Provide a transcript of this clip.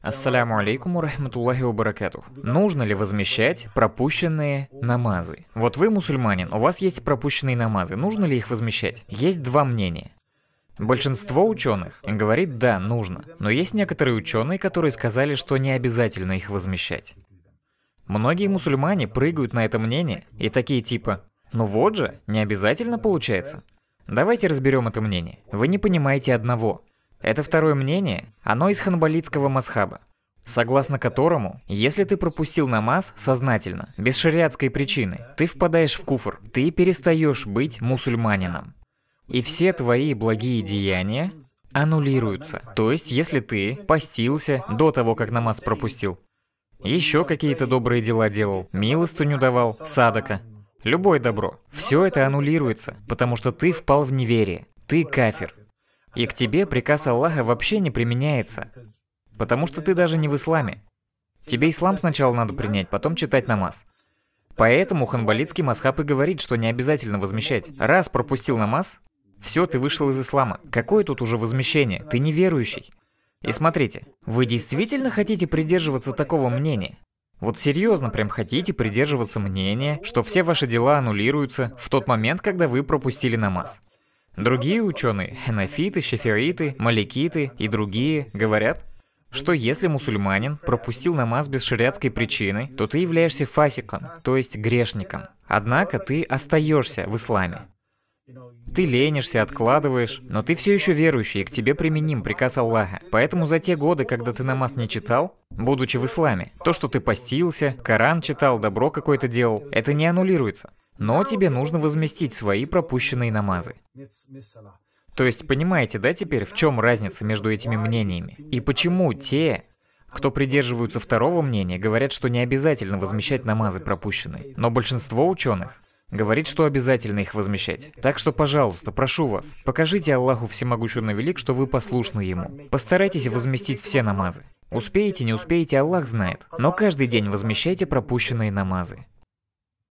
Ассаляму алейкум рахматуллахи баракату. Нужно ли возмещать пропущенные намазы? Вот вы мусульманин, у вас есть пропущенные намазы, нужно ли их возмещать? Есть два мнения. Большинство ученых говорит «да, нужно», но есть некоторые ученые, которые сказали, что не обязательно их возмещать. Многие мусульмане прыгают на это мнение и такие типа «ну вот же, не обязательно получается». Давайте разберем это мнение. Вы не понимаете одного. Это второе мнение, оно из ханбалитского масхаба, согласно которому, если ты пропустил намаз сознательно, без шариатской причины, ты впадаешь в куфр, ты перестаешь быть мусульманином. И все твои благие деяния аннулируются. То есть, если ты постился до того, как намаз пропустил, еще какие-то добрые дела делал, милостыню давал, садака, любое добро, все это аннулируется, потому что ты впал в неверие, ты кафир. И к тебе приказ Аллаха вообще не применяется, потому что ты даже не в исламе. Тебе ислам сначала надо принять, потом читать намаз. Поэтому ханбалитский масхаб и говорит, что не обязательно возмещать. Раз пропустил намаз, все, ты вышел из ислама. Какое тут уже возмещение? Ты неверующий. И смотрите, вы действительно хотите придерживаться такого мнения? Вот серьезно, прям хотите придерживаться мнения, что все ваши дела аннулируются в тот момент, когда вы пропустили намаз. Другие ученые, ханафиты, шефериты, маликиты и другие, говорят, что если мусульманин пропустил намаз без шариатской причины, то ты являешься фасиком, то есть грешником. Однако ты остаешься в исламе. Ты ленишься, откладываешь, но ты все еще верующий, и к тебе применим приказ Аллаха. Поэтому за те годы, когда ты намаз не читал, будучи в исламе, то, что ты постился, Коран читал, добро какое-то делал, это не аннулируется. Но тебе нужно возместить свои пропущенные намазы. То есть понимаете, да, теперь, в чем разница между этими мнениями? И почему те, кто придерживаются второго мнения, говорят, что не обязательно возмещать намазы пропущенные. Но большинство ученых говорит, что обязательно их возмещать. Так что, пожалуйста, прошу вас, покажите Аллаху Всемогущему Велик, что вы послушны Ему. Постарайтесь возместить все намазы. Успеете, не успеете, Аллах знает. Но каждый день возмещайте пропущенные намазы.